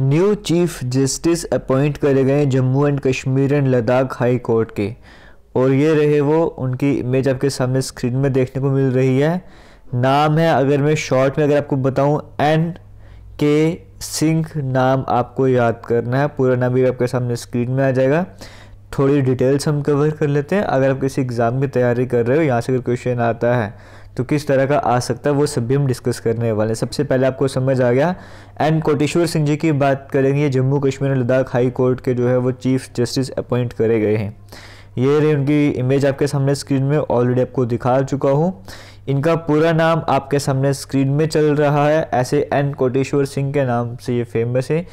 new chief justice appoint करे गए Jammu and Kashmir and Ladakh high court के और ये रहे वो उनकी इमेज आपके सामने स्क्रीन में देखने को मिल रही है नाम है अगर मैं शॉर्ट में अगर आपको बताऊं एन के सिंह नाम आपको याद करना है पूरा नाम भी आपके सामने स्क्रीन में आ जाएगा थोड़ी डिटेल्स हम कवर कर लेते हैं अगर आप किसी एग्ज़ाम की तैयारी कर रहे हो यहाँ से अगर क्वेश्चन आता है तो किस तरह का आ सकता है वो सब भी हम डिस्कस करने वाले हैं सबसे पहले आपको समझ आ गया एंड कोटेश्वर सिंह जी की बात करेंगे जम्मू कश्मीर और लद्दाख हाई कोर्ट के जो है वो चीफ जस्टिस अपॉइंट करे गए हैं ये रही उनकी इमेज आपके सामने स्क्रीन में ऑलरेडी आपको दिखा चुका हूँ इनका पूरा नाम आपके सामने स्क्रीन में चल रहा है ऐसे एन कोटेश्वर सिंह के नाम से ये फेमस है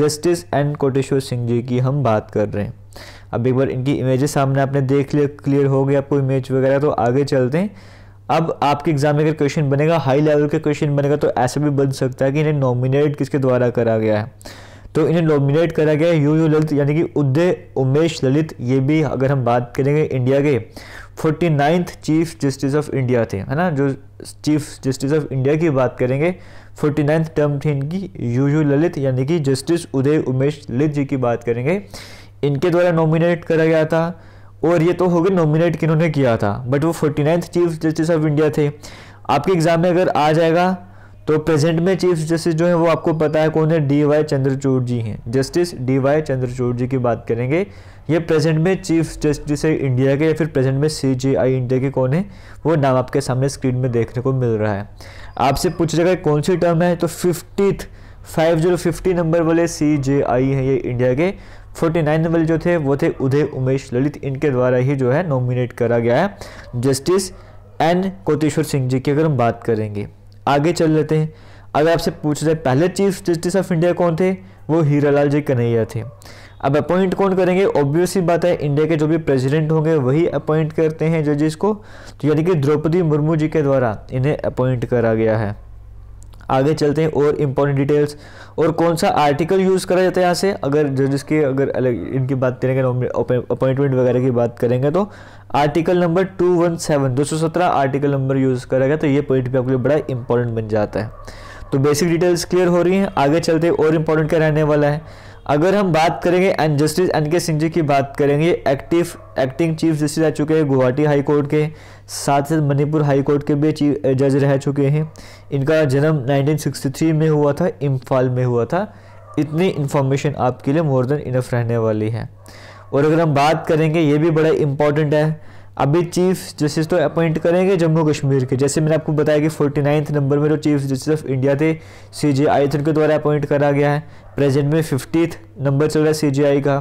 जस्टिस एन कोटेश्वर सिंह जी की हम बात कर रहे हैं अब एक बार इनकी इमेजेस सामने आपने देख लिया क्लियर हो गया आपको इमेज वगैरह तो आगे चलते हैं अब आपके एग्जाम में अगर क्वेश्चन बनेगा हाई लेवल का क्वेश्चन बनेगा तो ऐसा भी बन सकता है कि इन्हें नॉमिनेट किसके द्वारा करा गया है तो इन्हें नॉमिनेट करा गया है यू यू ललित यानी कि उदय उमेश ललित ये भी अगर हम बात करेंगे इंडिया के forty ninth chief justice of India थे है ना जो चीफ जस्टिस ऑफ इंडिया की बात करेंगे फोर्टी नाइन्थ टर्म थी इनकी यू यू ललित यानी कि जस्टिस उदय उमेश ललित जी की बात करेंगे इनके द्वारा नॉमिनेट करा गया था और ये तो हो गए नॉमिनेट किन्होंने किया था बट वो forty ninth chief justice of India थे आपके एग्ज़ाम में अगर आ जाएगा तो प्रेजेंट में चीफ जस्टिस जो है वो आपको पता है कौन है डी वाई चंद्रचूड़ जी हैं justice D Y Chandrachud ji की बात करेंगे ये प्रेजेंट में चीफ जस्टिस है इंडिया के या फिर प्रेजेंट में सी जी आई इंडिया के कौन है वो नाम आपके सामने स्क्रीन में देखने को मिल रहा है आपसे पूछ जाएगा कौन सी टर्म है तो fiftieth five zero fifty number वाले सी जे आई हैं ये इंडिया के फोर्टी नाइन वाले जो थे वो थे उदय उमेश ललित इनके द्वारा ही जो है नॉमिनेट करा गया है जस्टिस एन कोतेश्वर सिंह जी की अगर हम बात करेंगे आगे चल लेते हैं अगर आपसे पूछ रहे पहले चीफ जस्टिस ऑफ इंडिया कौन थे वो हीरालाल जी कन्हैया थे अब अपॉइंट कौन करेंगे ऑब्वियसली बात है इंडिया के जो भी प्रेसिडेंट होंगे वही अपॉइंट करते हैं जजेस को तो यानी कि द्रौपदी मुर्मू जी के द्वारा इन्हें अपॉइंट करा गया है आगे चलते हैं और इम्पोर्टेंट डिटेल्स और कौन सा आर्टिकल यूज़ करा जाता है यहाँ से अगर जजेस के अगर अलग इनकी बात करेंगे अपॉइंटमेंट वगैरह की बात करेंगे तो article number two one seven दो सौ सत्रह आर्टिकल नंबर यूज़ करा गया तो ये पॉइंट भी आपके लिए बड़ा इंपॉर्टेंट बन जाता है तो बेसिक डिटेल्स क्लियर हो रही हैं आगे चलते और इम्पोर्टेंट क्या रहने वाला है अगर हम बात करेंगे एंड जस्टिस एन के सिंह जी की बात करेंगे एक्टिव एक्टिंग चीफ जस्टिस रह चुके हैं गुवाहाटी हाई कोर्ट के साथ साथ मणिपुर हाई कोर्ट के भी जज रह चुके हैं इनका जन्म 1963 में हुआ था इम्फाल में हुआ था इतनी इन्फॉर्मेशन आपके लिए मोर देन इनफ रहने वाली है और अगर हम बात करेंगे ये भी बड़ा इम्पॉर्टेंट है अभी चीफ जस्टिस तो अपॉइंट करेंगे जम्मू कश्मीर के जैसे मैंने आपको बताया कि फोर्टी नाइन्थ नंबर में जो चीफ जस्टिस ऑफ इंडिया थे सी जे आई उनके द्वारा अपॉइंट करा गया है प्रेजेंट में फिफ्टीथ नंबर चल रहा है सी जे आई का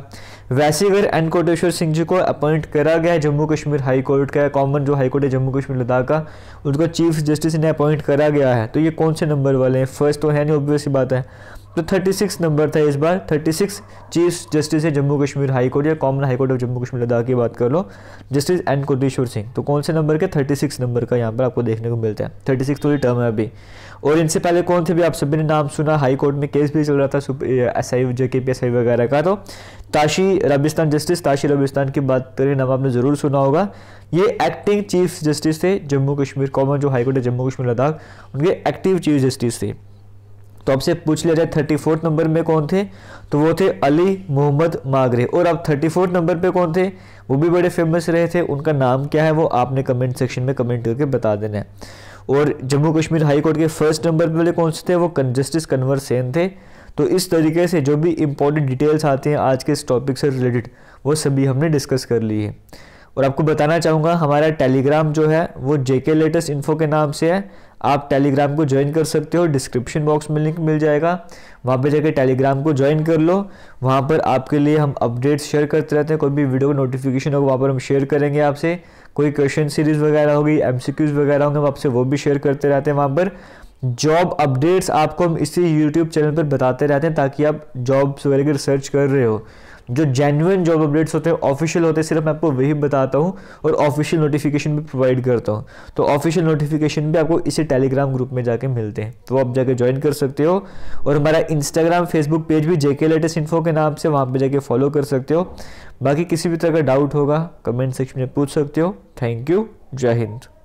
वैसे अगर एन कोटेश्वर सिंह जी को अपॉइंट करा गया है जम्मू कश्मीर हाई कोर्ट का कॉमन जो हाई कोर्ट है जम्मू कश्मीर लद्दाख का उनको चीफ जस्टिस ने अपॉइंट करा गया है तो ये कौन से नंबर वाले हैं फर्स्ट तो है नहीं ऑब्वियस बात है तो 36 नंबर था इस बार 36 चीफ जस्टिस है जम्मू कश्मीर हाई कोर्ट या common high court of Jammu Kashmir Ladakh की बात कर लो जस्टिस एन कुलदीश्वर सिंह तो कौन से नंबर के 36 नंबर का यहाँ पर आपको देखने को मिलता है 36 सिक्स थोड़ी टर्म है अभी और इनसे पहले कौन थे भी आप सभी ने नाम सुना हाई कोर्ट में केस भी चल रहा था एस आई जे के पी एस आई वगैरह का तो ताशी रबिस्तान जस्टिस ताशी रबिस्तान की बात करें नाम आपने ज़रूर सुना होगा ये एक्टिंग चीफ जस्टिस थे जम्मू कश्मीर कॉमन जो हाईकोर्ट है जम्मू कश्मीर लद्दाख उनके एक्टिव चीफ जस्टिस थे तो आपसे पूछ लिया जाए थर्टी फोर्थ नंबर में कौन थे तो वो थे अली मोहम्मद मागरे और आप थर्टी फोर्थ नंबर पे कौन थे वो भी बड़े फेमस रहे थे उनका नाम क्या है वो आपने कमेंट सेक्शन में कमेंट करके बता देना है और जम्मू कश्मीर हाई कोर्ट के फर्स्ट नंबर पे वाले कौन से थे वो जस्टिस कन्वर सेन थे तो इस तरीके से जो भी इम्पोर्टेंट डिटेल्स आते हैं आज के इस टॉपिक से रिलेटेड वो सभी हमने डिस्कस कर ली है और आपको बताना चाहूँगा हमारा टेलीग्राम जो है वो जेके लेटेस्ट इन्फो के नाम से है आप टेलीग्राम को ज्वाइन कर सकते हो डिस्क्रिप्शन बॉक्स में लिंक मिल जाएगा वहाँ पे जाके टेलीग्राम को ज्वाइन कर लो वहाँ पर आपके लिए हम अपडेट्स शेयर करते रहते हैं कोई भी वीडियो नोटिफिकेशन होगा वहाँ पर हम शेयर करेंगे आपसे कोई क्वेश्चन सीरीज वगैरह होगी एम वगैरह होंगे हम आपसे वो भी शेयर करते रहते हैं वहाँ पर जॉब अपडेट्स आपको हम इसी यूट्यूब चैनल पर बताते रहते हैं ताकि आप जॉब्स वगैरह की रिसर्च कर रहे हो जो जेनुअन जॉब अपडेट्स होते हैं ऑफिशियल होते हैं सिर्फ मैं आपको वही बताता हूँ और ऑफिशियल नोटिफिकेशन भी प्रोवाइड करता हूँ तो ऑफिशियल नोटिफिकेशन भी आपको इसी टेलीग्राम ग्रुप में जाके मिलते हैं तो आप जाके ज्वाइन कर सकते हो और हमारा इंस्टाग्राम फेसबुक पेज भी जेके लेटेस्ट इन्फो के नाम से वहाँ पर जाके फॉलो कर सकते हो बाकी किसी भी तरह का डाउट होगा कमेंट सेक्शन में पूछ सकते हो थैंक यू जय हिंद